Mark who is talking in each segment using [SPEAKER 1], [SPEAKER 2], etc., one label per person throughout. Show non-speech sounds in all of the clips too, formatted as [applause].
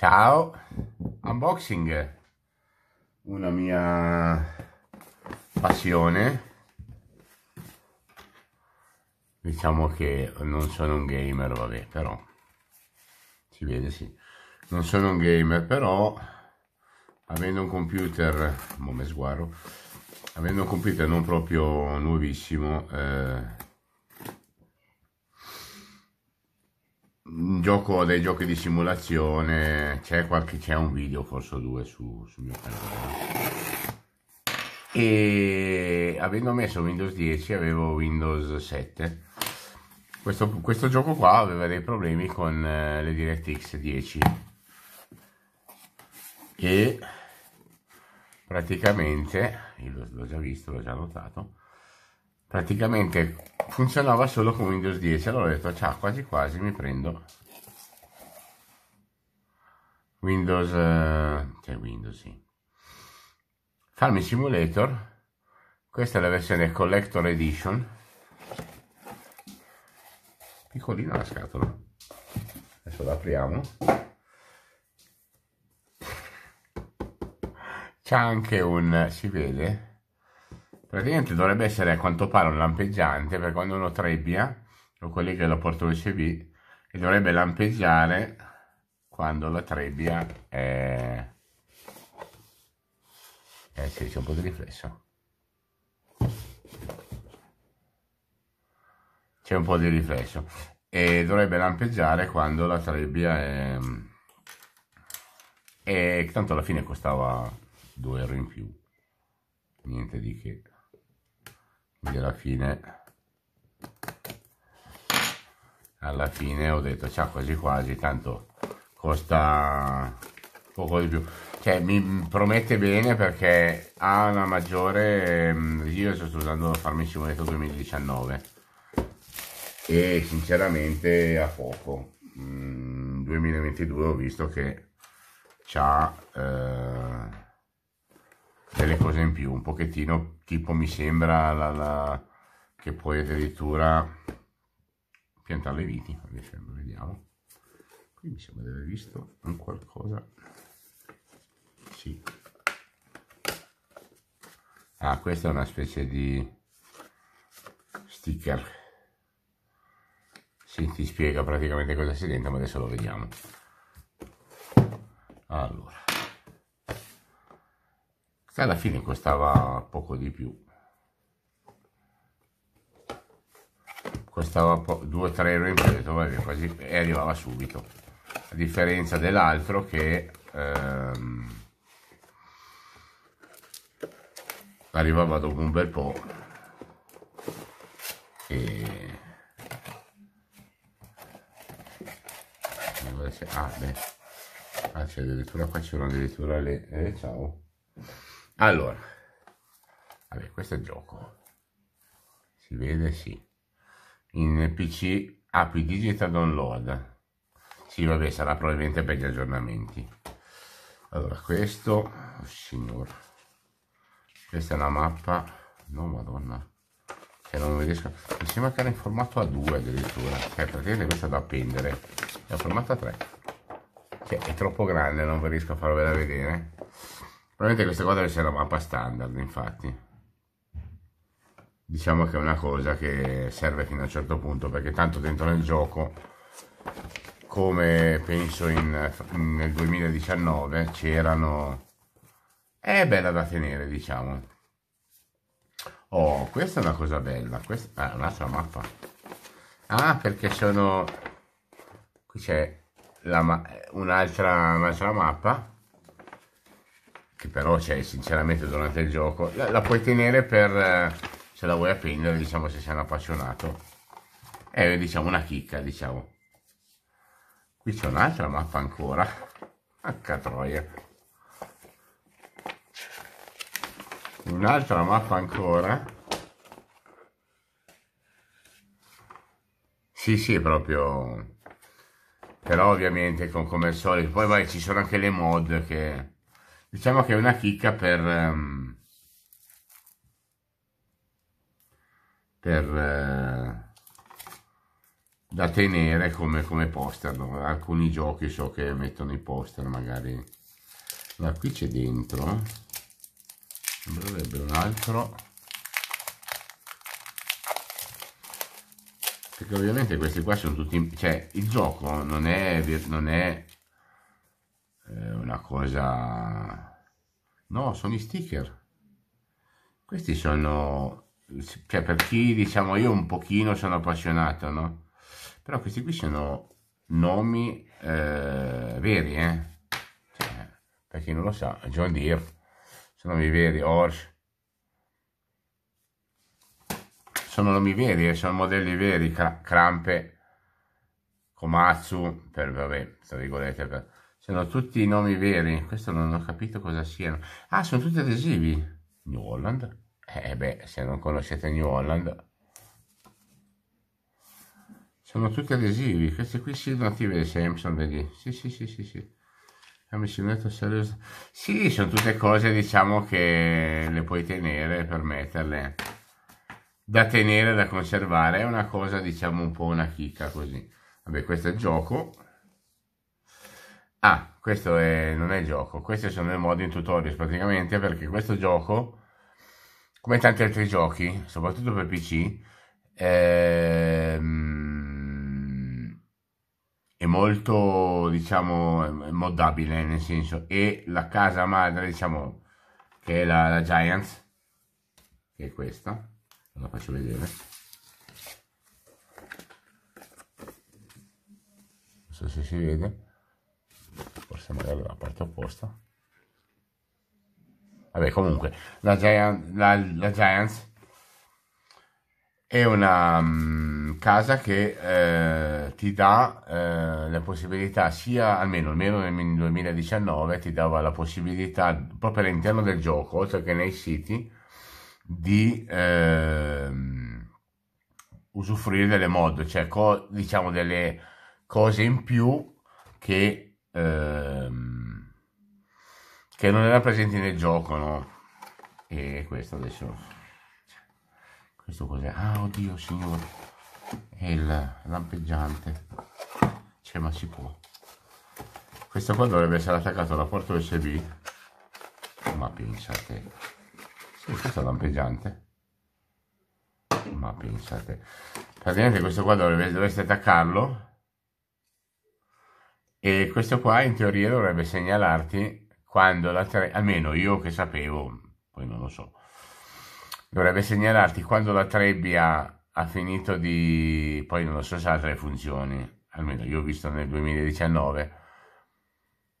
[SPEAKER 1] Ciao, unboxing, una mia passione, diciamo che non sono un gamer, vabbè, però, si vede sì, non sono un gamer, però, avendo un computer, mo me sguaro, avendo un computer non proprio nuovissimo, eh, gioco, dei giochi di simulazione, c'è qualche, c'è un video, forse due, su, sul mio canale. E avendo messo Windows 10 avevo Windows 7. Questo, questo gioco qua aveva dei problemi con eh, le DirectX 10 che praticamente, io l'ho già visto, l'ho già notato, praticamente funzionava solo con Windows 10 allora ho detto ciao quasi quasi mi prendo Windows, eh, cioè Windows, sì. Farming Simulator, questa è la versione Collector Edition, piccolina la scatola, adesso la apriamo, c'è anche un, si vede, praticamente dovrebbe essere a quanto pare un lampeggiante, perché quando uno trebbia, o quelli che lo porta USB e dovrebbe lampeggiare quando la trebbia è... Eh sì, c'è un po' di riflesso. C'è un po' di riflesso. E dovrebbe lampeggiare quando la trebbia è... E tanto alla fine costava 2 euro in più. Niente di che. Quindi alla fine... Alla fine ho detto, ciao quasi quasi, tanto costa poco di più cioè mi promette bene perché ha una maggiore ehm, io sto usando farmi simulator 2019 e sinceramente a poco 2022 mm, ho visto che ha eh, delle cose in più un pochettino tipo mi sembra la, la, che puoi addirittura piantare le viti vediamo qui mi sembra di aver visto qualcosa sì ah questa è una specie di sticker si ti spiega praticamente cosa c'è dentro ma adesso lo vediamo allora alla fine costava poco di più costava 2-3 euro in più e arrivava subito a differenza dell'altro che ehm, arrivava dopo un bel po' e ah beh ah, c'è addirittura qua c'erano addirittura le eh, ciao allora vabbè questo è il gioco si vede sì in pc api digital download sì, vabbè, sarà probabilmente per gli aggiornamenti. Allora, questo, oh, signor, questa è una mappa, no madonna, che non mi riesco, mi sembra che era in formato A2 addirittura, cioè praticamente questa è da appendere, è in formato A3, che è troppo grande, non riesco a farvela vedere. Probabilmente questa qua deve essere una mappa standard, infatti. Diciamo che è una cosa che serve fino a un certo punto, perché tanto dentro nel gioco come penso in, nel 2019 c'erano... è bella da tenere diciamo oh questa è una cosa bella questa è ah, un'altra mappa ah perché sono qui c'è un'altra un mappa che però c'è cioè, sinceramente durante il gioco la, la, puoi tenere per se la vuoi appendere diciamo se sei un appassionato è diciamo una chicca diciamo Qui c'è un'altra mappa ancora. H troia. Un'altra mappa ancora. Sì, sì, proprio... Però ovviamente con come al solito. Poi vai, ci sono anche le mod che... Diciamo che è una chicca per... Um, per... Uh, da tenere come, come poster. No? Alcuni giochi so che mettono i poster magari. Ma qui c'è dentro. Sembrerebbe un altro. Perché ovviamente questi qua sono tutti... Cioè, il gioco non è, non è eh, una cosa... No, sono i sticker. Questi sono... Cioè, per chi, diciamo, io un pochino sono appassionato, no? Però questi qui sono nomi eh, veri, eh? Cioè, per chi non lo sa, John Deere, sono nomi veri, Orsch. Sono nomi veri, eh? sono modelli veri, Crampe, Komatsu, per, vabbè, tra virgolette, per... sono tutti nomi veri. Questo non ho capito cosa siano. Ah, sono tutti adesivi. New Holland? Eh beh, se non conoscete New Holland sono tutti adesivi questi qui si nativi dei Samsung vedi sì sì sì sì sì la missionetta seriosa sì sono tutte cose diciamo che le puoi tenere per metterle da tenere da conservare è una cosa diciamo un po' una chicca così vabbè questo è il gioco ah questo è, non è il gioco questi sono i modi in tutorial praticamente perché questo gioco come tanti altri giochi soprattutto per pc ehm, molto, diciamo, eh, moddabile, nel senso, e la casa madre, diciamo, che è la, la Giants, che è questa, la faccio vedere. Non so se si vede, forse magari la parte opposta. Vabbè, comunque, la, Giant, la, la Giants è una mm, casa che eh, ti dà eh, la possibilità sia, almeno, almeno nel 2019, ti dava la possibilità proprio all'interno del gioco, oltre che nei siti, di eh, usufruire delle mod, cioè co- diciamo delle cose in più che, ehm, che non erano presenti nel gioco, no? E questo adesso... Cioè, questo cos'è? Ah, oddio, signore il lampeggiante cioè ma si può questo qua dovrebbe essere attaccato alla porta usb ma pensate sì, questo è lampeggiante ma pensate praticamente questo qua dovrebbe, dovreste attaccarlo e questo qua in teoria dovrebbe segnalarti quando la 3 almeno io che sapevo poi non lo so dovrebbe segnalarti quando la trebbia ha finito di, poi non lo so se ha altre funzioni, almeno io ho visto nel 2019,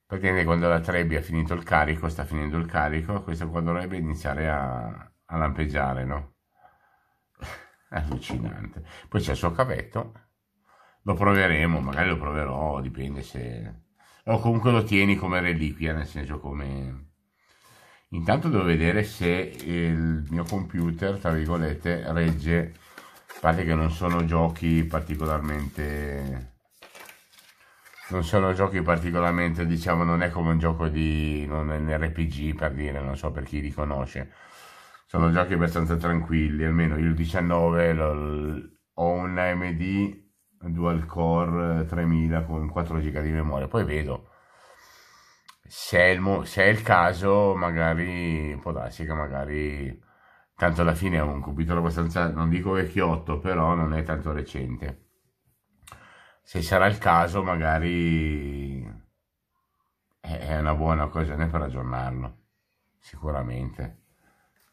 [SPEAKER 1] perché quando la trebbia ha finito il carico, sta finendo il carico, questo qua dovrebbe iniziare a, a lampeggiare, no? [laughs] Allucinante. Poi c'è il suo cavetto, lo proveremo, magari lo proverò, dipende se... O comunque lo tieni come reliquia, nel senso come... Intanto devo vedere se il mio computer, tra virgolette, regge a parte che non sono giochi particolarmente non sono giochi particolarmente diciamo non è come un gioco di non è un RPG per dire non so per chi li conosce sono giochi abbastanza tranquilli almeno il 19 lo, ho un AMD dual core 3000 con 4 GB di memoria poi vedo se è, il, se è il caso magari può darsi che magari tanto alla fine è un capitolo abbastanza, non dico vecchiotto, però non è tanto recente. Se sarà il caso, magari è una buona occasione per aggiornarlo, sicuramente,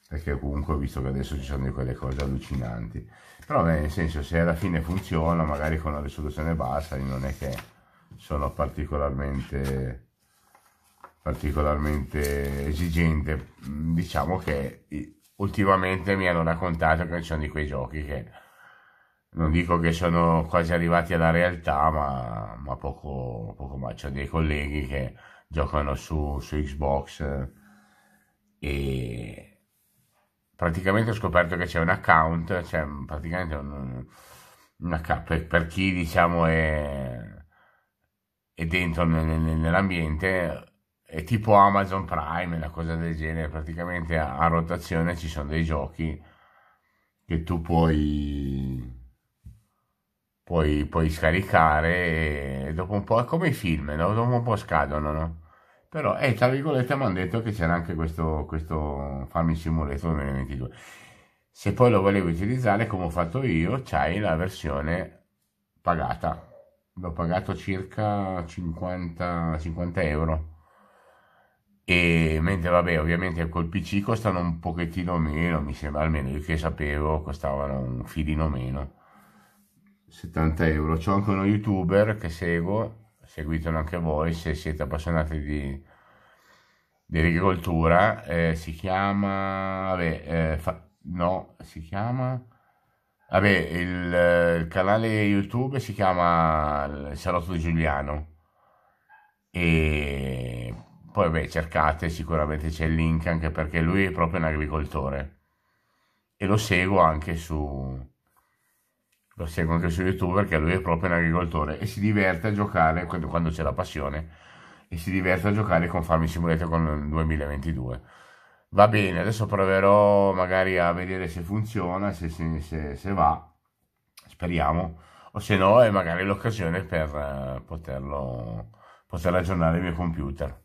[SPEAKER 1] perché comunque ho visto che adesso ci sono di quelle cose allucinanti. Però beh, nel senso, se alla fine funziona, magari con una risoluzione bassa, non è che sono particolarmente particolarmente esigente diciamo che ultimamente mi hanno raccontato che sono di quei giochi che non dico che sono quasi arrivati alla realtà, ma, ma poco, poco ma c'ho dei colleghi che giocano su, su Xbox eh, e praticamente ho scoperto che c'è un account, cioè praticamente un, un per, per, chi diciamo è, è dentro nell'ambiente è tipo Amazon Prime, una cosa del genere, praticamente a, a rotazione ci sono dei giochi che tu puoi puoi, puoi scaricare e dopo un po' è come i film, no? dopo un po' scadono, no? Però, eh, tra virgolette, mi hanno detto che c'era anche questo, questo Farming Simulator 2022. Se poi lo volevi utilizzare, come ho fatto io, c'hai la versione pagata. L'ho pagato circa 50, 50 euro e mentre vabbè ovviamente col PC costano un pochettino meno, mi sembra almeno io che sapevo costavano un filino meno, 70 euro. C'ho anche uno youtuber che seguo, seguitelo anche voi se siete appassionati di, di agricoltura, eh, si chiama, vabbè, eh, fa, no, si chiama... Vabbè, il, il, canale YouTube si chiama Il Salotto di Giuliano e poi beh, cercate, sicuramente c'è il link anche perché lui è proprio un agricoltore e lo seguo anche su lo seguo anche su YouTube perché lui è proprio un agricoltore e si diverte a giocare quando, c'è la passione e si diverte a giocare con Farming Simulator con 2022. Va bene, adesso proverò magari a vedere se funziona, se, se, se, se va, speriamo, o se no è magari l'occasione per eh, poterlo, poter aggiornare il mio computer.